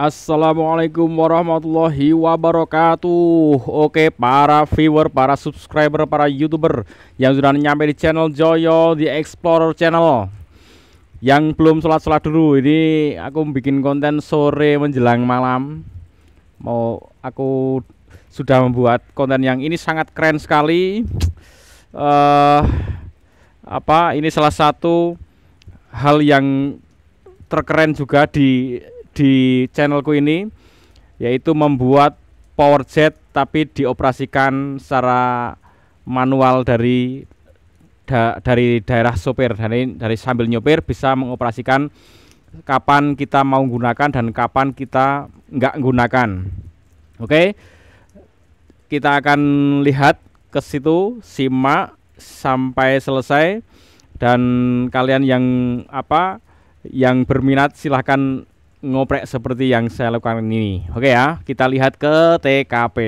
Assalamualaikum warahmatullahi wabarakatuh Oke para viewer, para subscriber, para youtuber Yang sudah nyampe di channel Joyo di Explorer channel Yang belum sholat-sholat dulu Ini aku bikin konten sore menjelang malam Mau Aku sudah membuat konten yang ini sangat keren sekali uh, Apa ini salah satu hal yang terkeren juga di di channelku ini yaitu membuat power jet tapi dioperasikan secara manual dari da, dari daerah sopir dari dari sambil nyopir bisa mengoperasikan kapan kita mau gunakan dan kapan kita nggak gunakan. Oke. Kita akan lihat ke situ, simak sampai selesai dan kalian yang apa yang berminat silahkan ngoprek seperti yang saya lakukan ini. Oke ya, kita lihat ke TKP.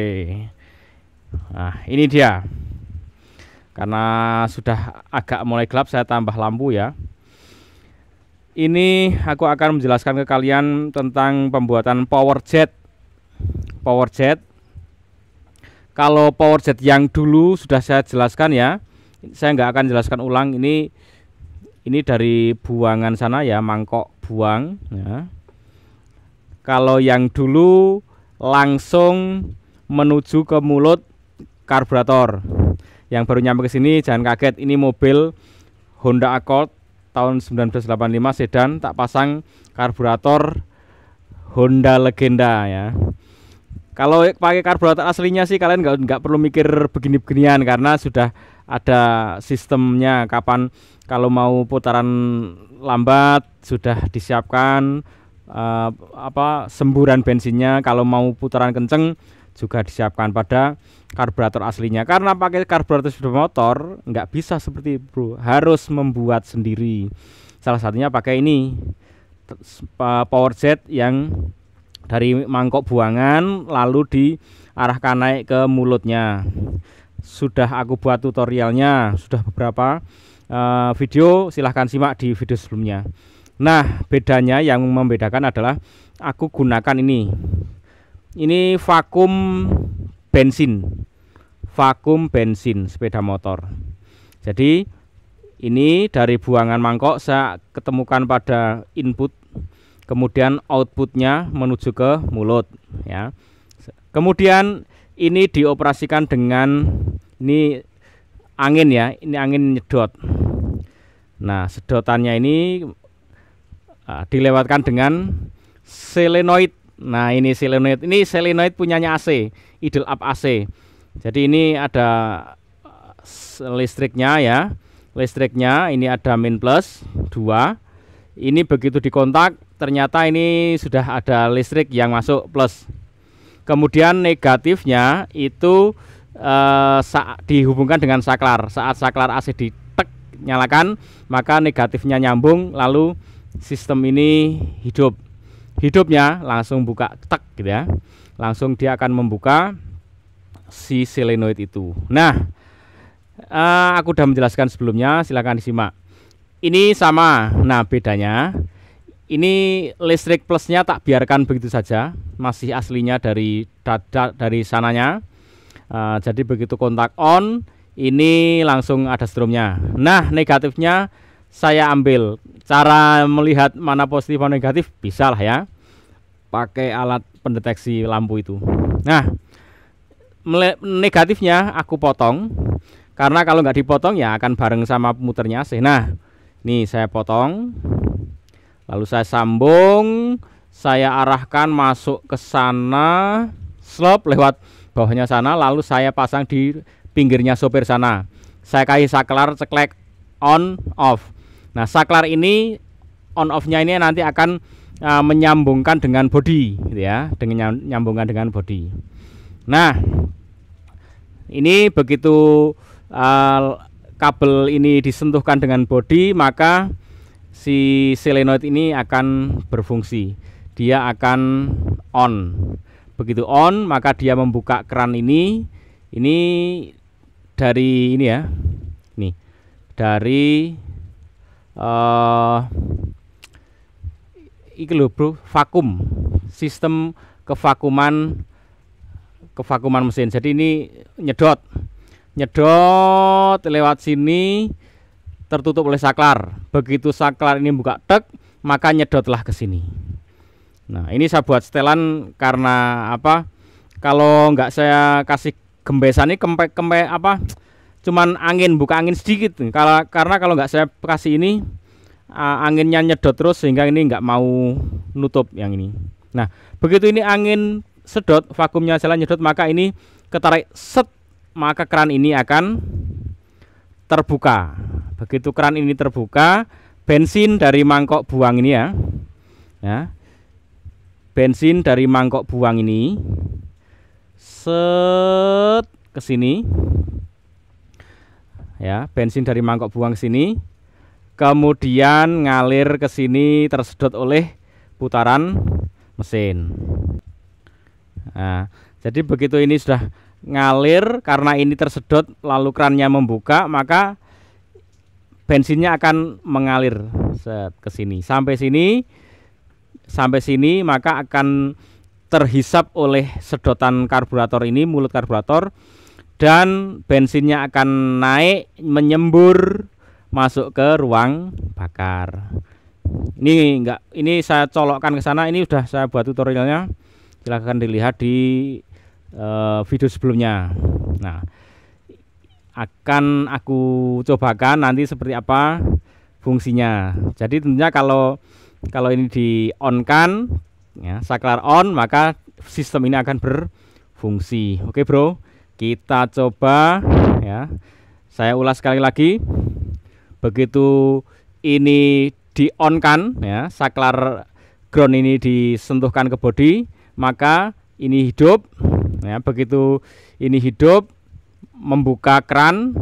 Nah, ini dia. Karena sudah agak mulai gelap, saya tambah lampu ya. Ini aku akan menjelaskan ke kalian tentang pembuatan power jet. Power jet. Kalau power jet yang dulu sudah saya jelaskan ya. Saya nggak akan jelaskan ulang ini ini dari buangan sana ya, mangkok buang ya kalau yang dulu langsung menuju ke mulut karburator. Yang baru nyampe ke sini jangan kaget, ini mobil Honda Accord tahun 1985 sedan tak pasang karburator Honda Legenda ya. Kalau pakai karburator aslinya sih kalian nggak nggak perlu mikir begini-beginian karena sudah ada sistemnya kapan kalau mau putaran lambat sudah disiapkan uh, apa semburan bensinnya kalau mau putaran kenceng juga disiapkan pada karburator aslinya karena pakai karburator sepeda motor nggak bisa seperti itu bro harus membuat sendiri salah satunya pakai ini power jet yang dari mangkok buangan lalu diarahkan naik ke mulutnya sudah aku buat tutorialnya sudah beberapa uh, video silahkan simak di video sebelumnya Nah, bedanya yang membedakan adalah aku gunakan ini. Ini vakum bensin. Vakum bensin sepeda motor. Jadi ini dari buangan mangkok saya ketemukan pada input kemudian outputnya menuju ke mulut ya kemudian ini dioperasikan dengan ini angin ya ini angin nyedot nah sedotannya ini uh, dilewatkan dengan selenoid. Nah ini selenoid, ini selenoid punyanya AC, idle up AC. Jadi ini ada ah, listriknya ya, listriknya ini ada min plus 2 ini begitu dikontak ternyata ini sudah ada listrik yang masuk plus kemudian negatifnya itu eh, saat dihubungkan dengan saklar saat saklar AC ditek nyalakan maka negatifnya nyambung lalu sistem ini hidup hidupnya langsung buka tek gitu ya langsung dia akan membuka si selenoid itu nah eh, aku sudah menjelaskan sebelumnya silahkan disimak ini sama nah bedanya ini listrik plusnya tak biarkan begitu saja masih aslinya dari dada dari sananya uh, jadi begitu kontak on ini langsung ada stromnya nah negatifnya saya ambil cara melihat mana positif atau negatif bisa lah ya pakai alat pendeteksi lampu itu nah negatifnya aku potong karena kalau nggak dipotong ya akan bareng sama muternya sih. nah ini saya potong lalu saya sambung saya arahkan masuk ke sana slope lewat bawahnya sana lalu saya pasang di pinggirnya sopir sana saya kasih saklar ceklek on off Nah, saklar ini on off-nya ini nanti akan uh, menyambungkan dengan body gitu ya, dengan nyambungkan dengan body. Nah, ini begitu uh, kabel ini disentuhkan dengan body, maka si solenoid ini akan berfungsi. Dia akan on. Begitu on, maka dia membuka keran ini. Ini dari ini ya. Nih. Dari uh, iki lho bro vakum sistem kevakuman kevakuman mesin jadi ini nyedot nyedot lewat sini tertutup oleh saklar begitu saklar ini buka tek maka nyedotlah ke sini nah ini saya buat setelan karena apa kalau nggak saya kasih gembesan ini kempe kempe apa cuman angin buka angin sedikit kalau karena kalau nggak saya kasih ini uh, anginnya nyedot terus sehingga ini nggak mau nutup yang ini nah begitu ini angin sedot vakumnya jalan nyedot maka ini ketarik set maka keran ini akan terbuka begitu keran ini terbuka bensin dari mangkok buang ini ya ya bensin dari mangkok buang ini set ke sini ya bensin dari mangkok buang ke sini kemudian ngalir ke sini tersedot oleh putaran mesin nah, jadi begitu ini sudah ngalir karena ini tersedot lalu kerannya membuka maka bensinnya akan mengalir ke sini sampai sini sampai sini maka akan terhisap oleh sedotan karburator ini mulut karburator dan bensinnya akan naik menyembur masuk ke ruang bakar ini enggak ini saya colokkan ke sana ini sudah saya buat tutorialnya silahkan dilihat di e, video sebelumnya nah akan aku cobakan nanti seperti apa fungsinya jadi tentunya kalau kalau ini di on kan ya saklar on maka sistem ini akan berfungsi oke bro kita coba ya. Saya ulas sekali lagi. Begitu ini di on kan ya, saklar ground ini disentuhkan ke body, maka ini hidup ya. Begitu ini hidup membuka keran,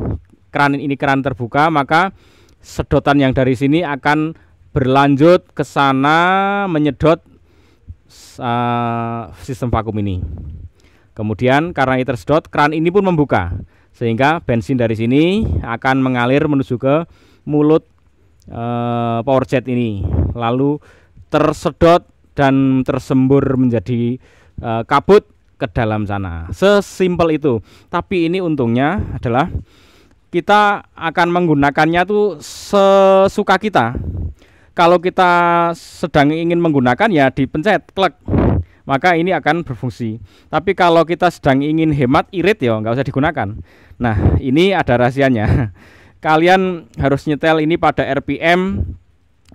keran ini keran terbuka, maka sedotan yang dari sini akan berlanjut ke sana menyedot uh, sistem vakum ini. Kemudian karena ini tersedot, keran ini pun membuka sehingga bensin dari sini akan mengalir menuju ke mulut e, power jet ini. Lalu tersedot dan tersembur menjadi e, kabut ke dalam sana. Sesimpel itu. Tapi ini untungnya adalah kita akan menggunakannya tuh sesuka kita. Kalau kita sedang ingin menggunakan ya dipencet klik maka ini akan berfungsi. Tapi kalau kita sedang ingin hemat irit ya nggak usah digunakan. Nah ini ada rahasianya. Kalian harus nyetel ini pada RPM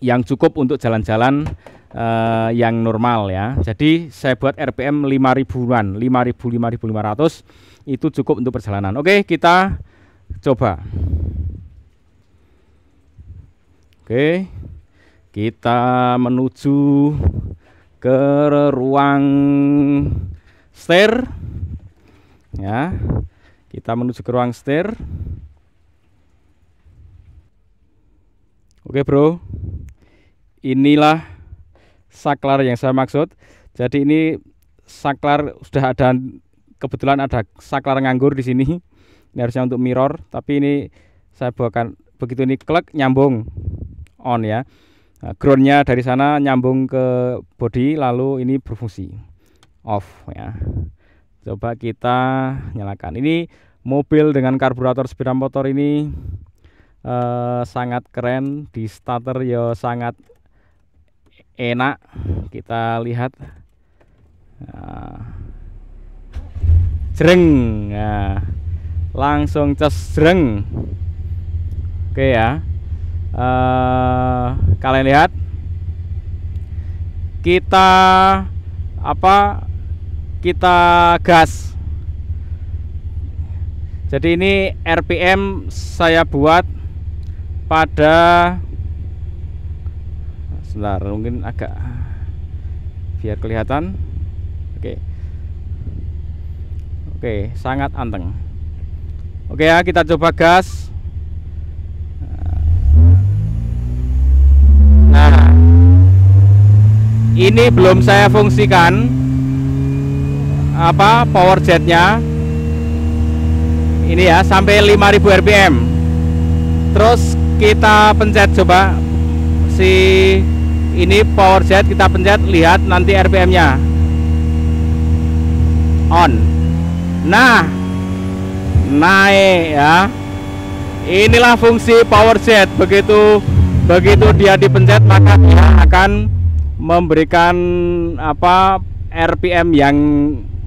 yang cukup untuk jalan-jalan uh, yang normal ya. Jadi saya buat RPM 5000-an, 5000 5500 itu cukup untuk perjalanan. Oke, kita coba. Oke. Kita menuju ke ruang stair ya kita menuju ke ruang stair oke bro inilah saklar yang saya maksud jadi ini saklar sudah ada kebetulan ada saklar nganggur di sini ini harusnya untuk mirror tapi ini saya bawakan begitu ini klek nyambung on ya Nah, groundnya dari sana nyambung ke body lalu ini berfungsi off ya. Coba kita nyalakan. Ini mobil dengan karburator sepeda motor ini eh, sangat keren di starter ya sangat enak. Kita lihat. Nah, jreng. Nah, langsung ces jreng. Oke ya. Eh, kalian lihat kita apa kita gas jadi ini RPM saya buat pada sebentar mungkin agak biar kelihatan oke oke sangat anteng oke ya kita coba gas nah ini belum saya fungsikan apa power jetnya ini ya sampai 5000 rpm terus kita pencet coba si ini power jet kita pencet lihat nanti rpm nya on nah naik ya inilah fungsi power jet begitu begitu dia dipencet maka dia akan memberikan apa RPM yang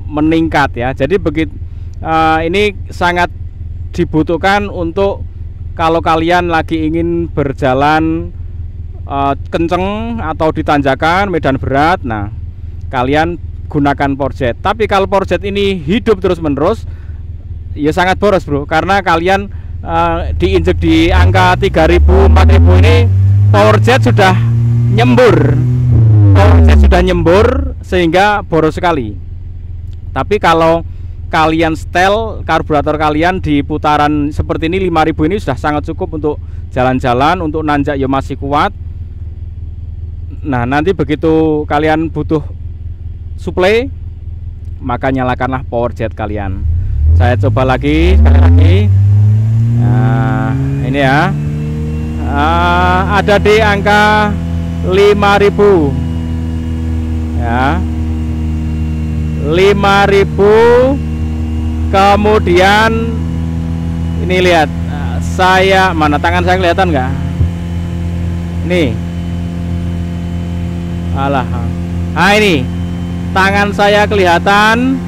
meningkat ya jadi begitu uh, eh, ini sangat dibutuhkan untuk kalau kalian lagi ingin berjalan uh, kenceng atau ditanjakan medan berat nah kalian gunakan porjet tapi kalau porjet ini hidup terus menerus ya sangat boros bro karena kalian uh, eh, diinjek di angka 3000 4000 ini power jet sudah nyembur jet sudah nyembur sehingga boros sekali tapi kalau kalian setel karburator kalian di putaran seperti ini 5000 ini sudah sangat cukup untuk jalan-jalan untuk nanjak ya masih kuat nah nanti begitu kalian butuh suplai maka nyalakanlah power jet kalian saya coba lagi sekali lagi nah ini ya uh, ada di angka 5000 ya 5000 kemudian ini lihat nah, saya mana tangan saya kelihatan nggak nih alah ah ini tangan saya kelihatan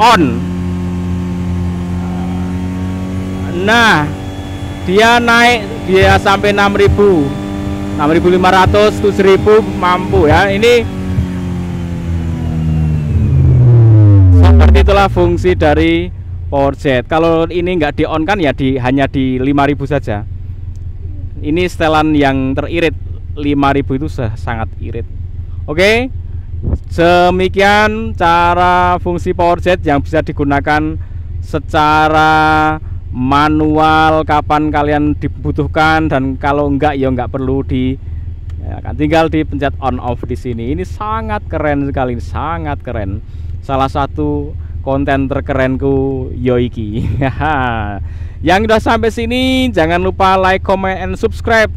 on Nah, dia naik dia sampai 6000. 6500, 7000 mampu ya. Ini seperti itulah fungsi dari power jet. Kalau ini nggak di on kan ya di hanya di 5000 saja. Ini setelan yang teririt 5000 itu sangat irit. Oke. Demikian cara fungsi power jet yang bisa digunakan secara manual kapan kalian dibutuhkan dan kalau enggak ya enggak perlu di ya, kan tinggal dipencet on off di sini ini sangat keren sekali sangat keren salah satu konten terkerenku Yoiki yang udah sampai sini jangan lupa like comment and subscribe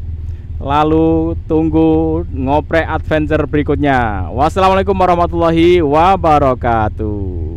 lalu tunggu ngoprek adventure berikutnya wassalamualaikum warahmatullahi wabarakatuh